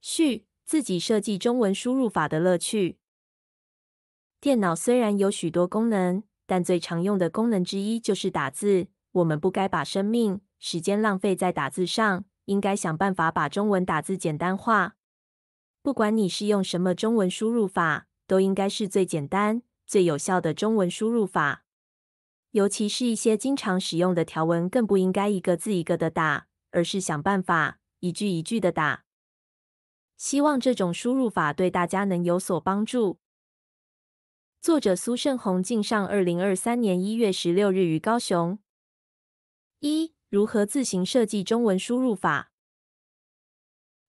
序自己设计中文输入法的乐趣。电脑虽然有许多功能，但最常用的功能之一就是打字。我们不该把生命时间浪费在打字上，应该想办法把中文打字简单化。不管你是用什么中文输入法，都应该是最简单、最有效的中文输入法。尤其是一些经常使用的条文，更不应该一个字一个的打，而是想办法一句一句的打。希望这种输入法对大家能有所帮助。作者苏胜红敬上，二零二三年一月十六日于高雄。一、如何自行设计中文输入法？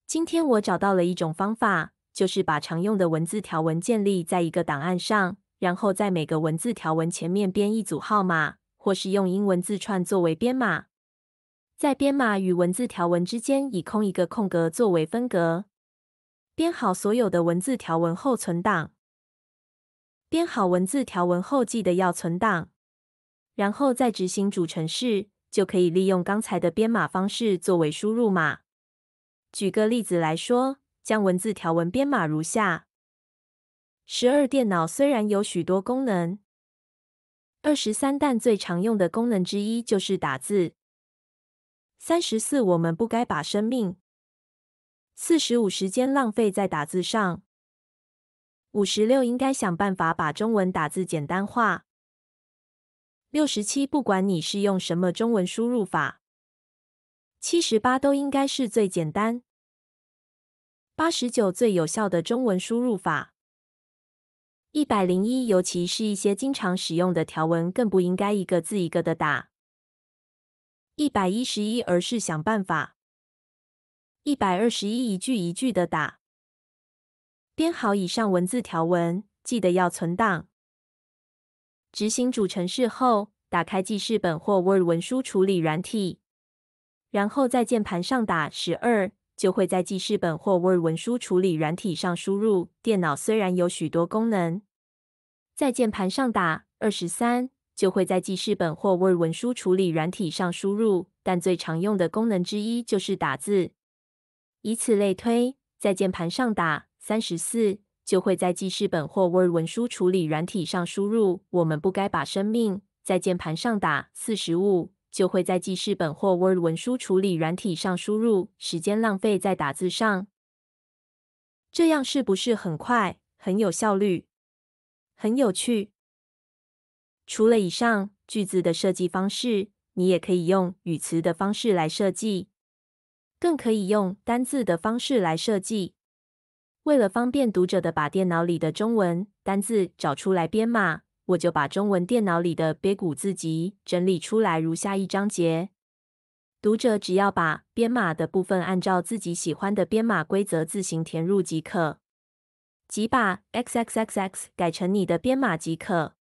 今天我找到了一种方法，就是把常用的文字条文建立在一个档案上，然后在每个文字条文前面编一组号码，或是用英文字串作为编码，在编码与文字条文之间以空一个空格作为分隔。编好所有的文字条文后存档。编好文字条文后，记得要存档，然后再执行主程式，就可以利用刚才的编码方式作为输入码。举个例子来说，将文字条文编码如下：十二电脑虽然有许多功能，二十三但最常用的功能之一就是打字。三十四我们不该把生命。四十五时间浪费在打字上。五十六应该想办法把中文打字简单化。六十七不管你是用什么中文输入法。七十八都应该是最简单。八十九最有效的中文输入法。一百零一尤其是一些经常使用的条文，更不应该一个字一个的打。一百一十一而是想办法。一百二十一，一句一句的打，编好以上文字条文，记得要存档。执行主程序后，打开记事本或 Word 文书处理软体，然后在键盘上打十二，就会在记事本或 Word 文书处理软体上输入。电脑虽然有许多功能，在键盘上打二十三，就会在记事本或 Word 文书处理软体上输入。但最常用的功能之一就是打字。以此类推，在键盘上打三十四，就会在记事本或 Word 文书处理软体上输入。我们不该把生命在键盘上打四十五，就会在记事本或 Word 文书处理软体上输入。时间浪费在打字上，这样是不是很快、很有效率、很有趣？除了以上句子的设计方式，你也可以用语词的方式来设计。更可以用单字的方式来设计。为了方便读者的把电脑里的中文单字找出来编码，我就把中文电脑里的标古字集整理出来，如下一章节。读者只要把编码的部分按照自己喜欢的编码规则自行填入即可，即把 xxxx 改成你的编码即可。